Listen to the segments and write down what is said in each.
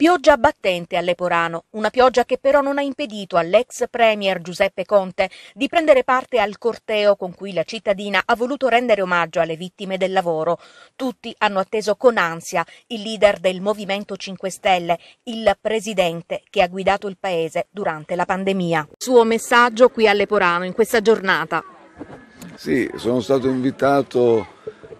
Pioggia battente a Leporano, una pioggia che però non ha impedito all'ex premier Giuseppe Conte di prendere parte al corteo con cui la cittadina ha voluto rendere omaggio alle vittime del lavoro. Tutti hanno atteso con ansia il leader del Movimento 5 Stelle, il presidente che ha guidato il paese durante la pandemia. Suo messaggio qui a Leporano in questa giornata. Sì, sono stato invitato,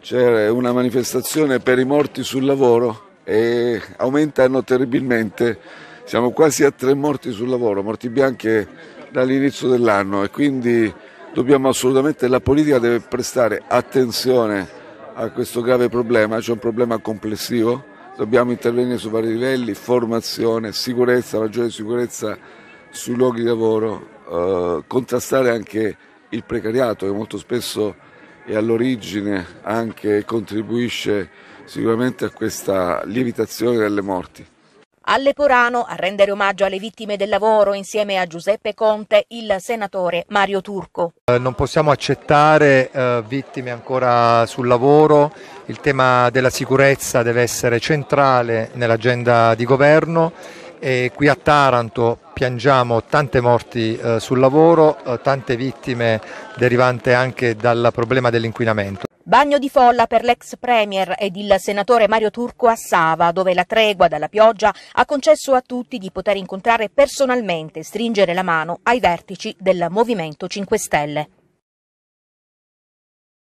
c'era una manifestazione per i morti sul lavoro e aumentano terribilmente. Siamo quasi a tre morti sul lavoro, morti bianche dall'inizio dell'anno e quindi dobbiamo assolutamente, la politica deve prestare attenzione a questo grave problema, c'è un problema complessivo, dobbiamo intervenire su vari livelli, formazione, sicurezza, maggiore sicurezza sui luoghi di lavoro, eh, contrastare anche il precariato che molto spesso e all'origine anche contribuisce sicuramente a questa lievitazione delle morti. A Leporano, a rendere omaggio alle vittime del lavoro insieme a Giuseppe Conte, il senatore Mario Turco. Eh, non possiamo accettare eh, vittime ancora sul lavoro, il tema della sicurezza deve essere centrale nell'agenda di governo e qui a Taranto piangiamo tante morti eh, sul lavoro, eh, tante vittime derivante anche dal problema dell'inquinamento. Bagno di folla per l'ex premier ed il senatore Mario Turco a Sava, dove la tregua dalla pioggia ha concesso a tutti di poter incontrare personalmente, stringere la mano ai vertici del Movimento 5 Stelle.